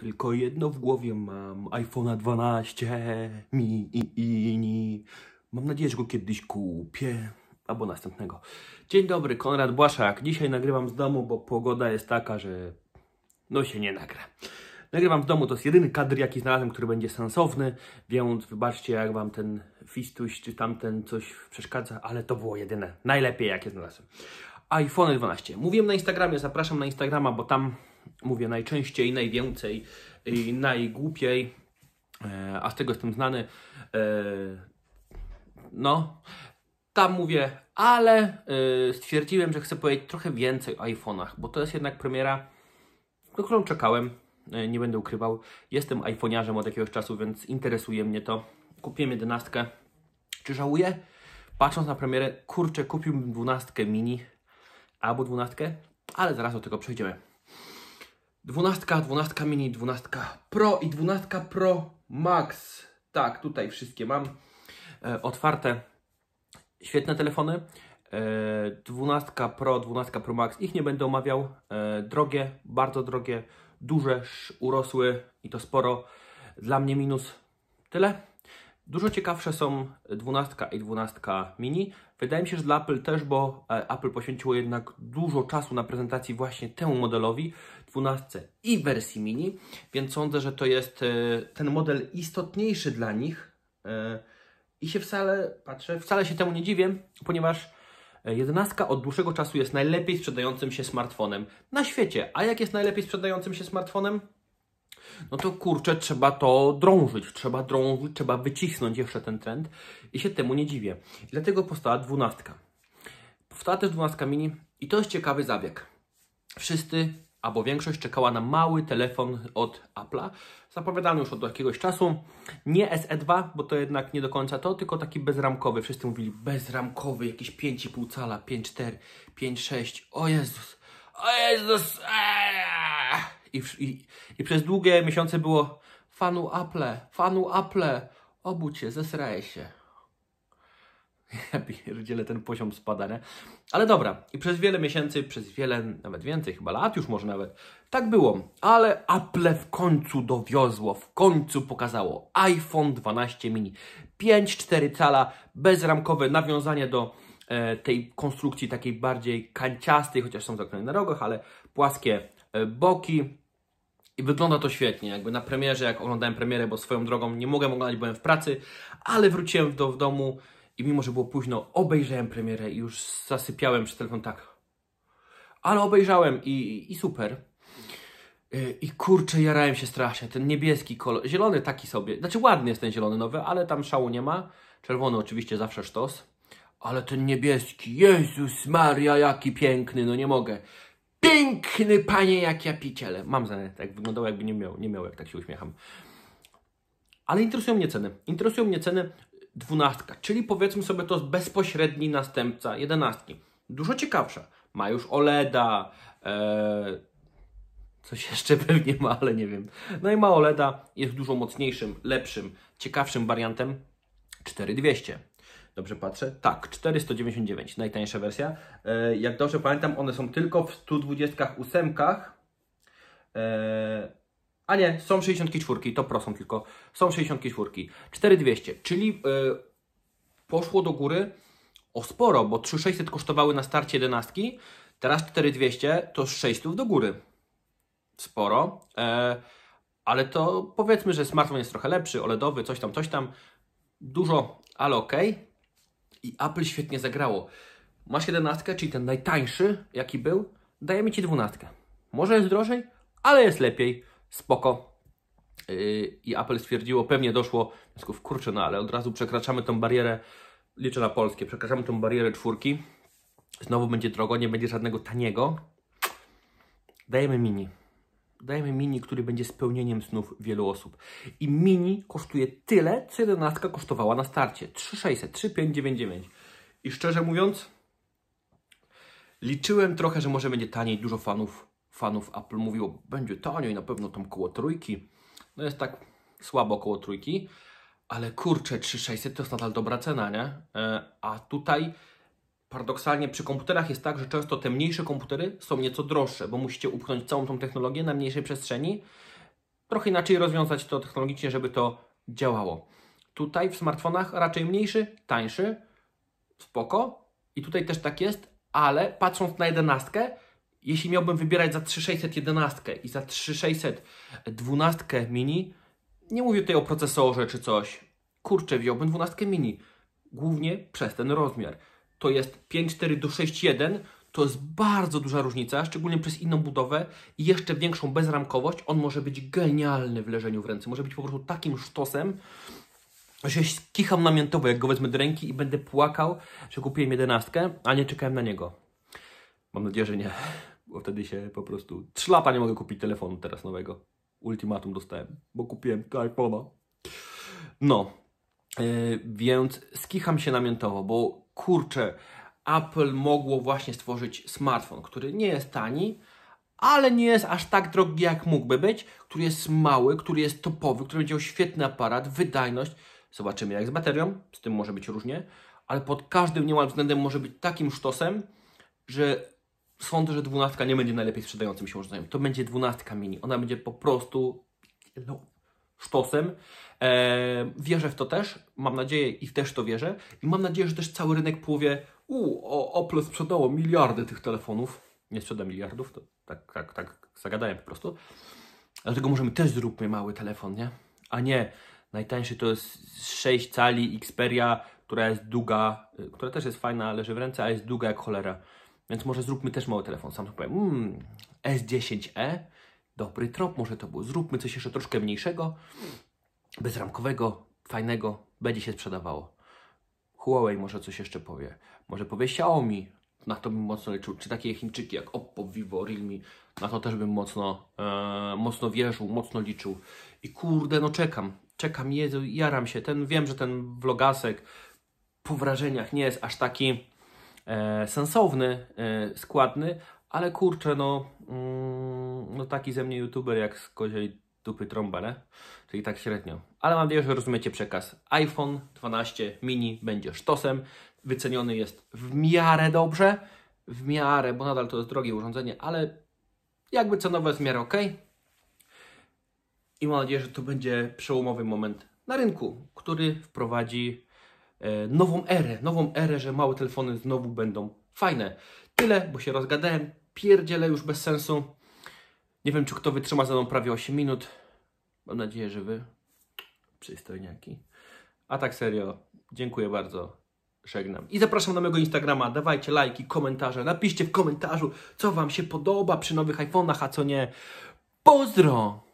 Tylko jedno w głowie mam, iPhone'a 12 mi Mam nadzieję, że go kiedyś kupię, albo następnego. Dzień dobry, Konrad Błaszak. Dzisiaj nagrywam z domu, bo pogoda jest taka, że no się nie nagra. Nagrywam w domu, to jest jedyny kadr, jaki znalazłem, który będzie sensowny, więc wybaczcie, jak Wam ten fistuś czy tamten coś przeszkadza, ale to było jedyne, najlepiej, jakie znalazłem. iPhone 12. Mówiłem na Instagramie, zapraszam na Instagrama, bo tam mówię najczęściej, najwięcej i najgłupiej, e, a z tego jestem znany. E, no, tam mówię, ale e, stwierdziłem, że chcę powiedzieć trochę więcej o iPhone'ach, bo to jest jednak premiera, na którą czekałem. Nie będę ukrywał, jestem iPhoniarzem od jakiegoś czasu, więc interesuje mnie to. Kupiłem jedenastkę. Czy żałuję? Patrząc na premierę, kurczę, kupiłbym dwunastkę mini albo dwunastkę, ale zaraz do tego przejdziemy. 12, 12 mini, 12 Pro i 12 Pro Max. Tak, tutaj wszystkie mam e, otwarte. Świetne telefony. E, 12 Pro, 12 Pro Max, ich nie będę omawiał. E, drogie, bardzo drogie, duże, urosły i to sporo. Dla mnie minus. Tyle. Dużo ciekawsze są 12 i 12 mini. Wydaje mi się, że dla Apple też, bo e, Apple poświęciło jednak dużo czasu na prezentacji właśnie temu modelowi, 12 i wersji mini, więc sądzę, że to jest e, ten model istotniejszy dla nich e, i się wcale, patrzę, wcale się temu nie dziwię, ponieważ 11 od dłuższego czasu jest najlepiej sprzedającym się smartfonem na świecie. A jak jest najlepiej sprzedającym się smartfonem? no to kurczę, trzeba to drążyć, trzeba drążyć, trzeba wycisnąć jeszcze ten trend i się temu nie dziwię. dlatego powstała dwunastka. Powstała też dwunastka mini i to jest ciekawy zabieg. Wszyscy albo większość czekała na mały telefon od Apple'a, zapowiadany już od jakiegoś czasu. Nie SE2, bo to jednak nie do końca to, tylko taki bezramkowy. Wszyscy mówili bezramkowy, jakiś 5,5 cala, 5,4, 5,6. O Jezus, o Jezus! Eee! I, i, i przez długie miesiące było fanu Apple, fanu Apple, obudź się, zesrałeś się. Ja pierdzielę, ten poziom spada, nie? Ale dobra, i przez wiele miesięcy, przez wiele, nawet więcej, chyba lat już może nawet, tak było. Ale Apple w końcu dowiozło, w końcu pokazało iPhone 12 mini. 5,4 cala, bezramkowe nawiązanie do e, tej konstrukcji takiej bardziej kanciastej, chociaż są zakrojone na rogach, ale płaskie e, boki, i wygląda to świetnie, jakby na premierze, jak oglądałem premierę, bo swoją drogą nie mogłem oglądać, byłem w pracy, ale wróciłem do w domu i mimo, że było późno, obejrzałem premierę i już zasypiałem przez telefon tak. Ale obejrzałem i, i super. Y, I kurczę, jarałem się strasznie. Ten niebieski kolor, zielony taki sobie, znaczy ładny jest ten zielony nowy, ale tam szału nie ma. Czerwony oczywiście zawsze sztos. Ale ten niebieski, Jezus Maria, jaki piękny, no nie mogę piękny panie jak ja piciele. Mam zamiar, tak wyglądało jakby nie miał, nie miał, jak tak się uśmiecham. Ale interesują mnie ceny. Interesują mnie ceny dwunastka, czyli powiedzmy sobie to jest bezpośredni następca jedenastki. Dużo ciekawsza. Ma już OLEDa, e, coś jeszcze pewnie ma, ale nie wiem. No i ma OLEDa, jest dużo mocniejszym, lepszym, ciekawszym wariantem 4200. Dobrze patrzę? Tak, 499, najtańsza wersja. E, jak dobrze pamiętam, one są tylko w 128. E, a nie, są 64, to pro są tylko. Są 64. 4200, czyli e, poszło do góry o sporo, bo 3600 kosztowały na starcie 11, teraz 4200 to z 600 do góry. Sporo, ale to powiedzmy, że smartfon jest trochę lepszy, OLEDowy, coś tam, coś tam. Dużo, ale okej. Okay i Apple świetnie zagrało. Masz jedenastkę, czyli ten najtańszy, jaki był, dajemy Ci 12. Może jest drożej, ale jest lepiej, spoko. Yy, I Apple stwierdziło, pewnie doszło, wniosków, kurczę, no ale od razu przekraczamy tą barierę, liczę na polskie, przekraczamy tą barierę czwórki. Znowu będzie drogo, nie będzie żadnego taniego. Dajemy mini dajemy mini, który będzie spełnieniem snów wielu osób. I mini kosztuje tyle, co 11 kosztowała na starcie. 3600, 3599. I szczerze mówiąc, liczyłem trochę, że może będzie taniej. Dużo fanów, fanów Apple mówiło, będzie tanio i na pewno tam koło trójki. No jest tak słabo koło trójki, ale kurczę, 3600 to jest nadal dobra cena, nie? E, a tutaj Paradoksalnie przy komputerach jest tak, że często te mniejsze komputery są nieco droższe, bo musicie upchnąć całą tą technologię na mniejszej przestrzeni. Trochę inaczej rozwiązać to technologicznie, żeby to działało. Tutaj w smartfonach raczej mniejszy, tańszy, spoko. I tutaj też tak jest, ale patrząc na jedenastkę, jeśli miałbym wybierać za 3611 i za 3612 mini, nie mówię tutaj o procesorze czy coś, kurczę, wziąłbym 12 mini, głównie przez ten rozmiar to jest 5,4 do 6,1, to jest bardzo duża różnica, szczególnie przez inną budowę i jeszcze większą bezramkowość. On może być genialny w leżeniu w ręce, może być po prostu takim sztosem, że się kicham namiętowo, jak go wezmę do ręki i będę płakał, że kupiłem jedenastkę, a nie czekałem na niego. Mam nadzieję, że nie, bo wtedy się po prostu... Trzy lata nie mogę kupić telefonu teraz nowego. Ultimatum dostałem, bo kupiłem iPhone'a. No, yy, więc skicham się namiętowo, bo kurczę, Apple mogło właśnie stworzyć smartfon, który nie jest tani, ale nie jest aż tak drogi, jak mógłby być, który jest mały, który jest topowy, który będzie miał świetny aparat, wydajność. Zobaczymy jak z baterią, z tym może być różnie, ale pod każdym niemal względem może być takim sztosem, że sądzę, że dwunastka nie będzie najlepiej sprzedającym się urządzeniem. To będzie dwunastka mini. Ona będzie po prostu no, sztosem. E, wierzę w to też, mam nadzieję i też to wierzę. I mam nadzieję, że też cały rynek powie, u, o, Opel sprzedało miliardy tych telefonów. Nie sprzeda miliardów, to tak, tak, tak zagadałem po prostu. Dlatego możemy też zróbmy mały telefon, nie? A nie, najtańszy to jest 6 cali Xperia, która jest długa, y, która też jest fajna, leży w ręce, a jest długa jak cholera. Więc może zróbmy też mały telefon. Sam to powiem, mm, S10e dobry trop, może to było. Zróbmy coś jeszcze troszkę mniejszego, bezramkowego, fajnego, będzie się sprzedawało. Huawei może coś jeszcze powie, może powie Xiaomi, na to bym mocno liczył. czy takie Chińczyki jak Oppo, Vivo, Realme, na to też bym mocno, e, mocno wierzył, mocno liczył. I kurde, no czekam, czekam, jezu, jaram się. Ten, wiem, że ten vlogasek po wrażeniach nie jest aż taki e, sensowny, e, składny, ale kurczę, no, mm, no taki ze mnie youtuber jak z koziej dupy trąba, ne? Czyli tak średnio. Ale mam nadzieję, że rozumiecie przekaz. iPhone 12 mini będzie sztosem. Wyceniony jest w miarę dobrze. W miarę, bo nadal to jest drogie urządzenie, ale jakby cenowo jest w miarę ok. I mam nadzieję, że to będzie przełomowy moment na rynku, który wprowadzi e, nową erę. Nową erę, że małe telefony znowu będą fajne. Tyle, bo się rozgadałem pierdziele już bez sensu. Nie wiem, czy kto wytrzyma za mną prawie 8 minut. Mam nadzieję, że wy. Przystojniaki. A tak serio, dziękuję bardzo. Żegnam. I zapraszam na mojego Instagrama. Dawajcie lajki, komentarze. Napiszcie w komentarzu, co Wam się podoba przy nowych iPhone'ach, a co nie. Pozdro!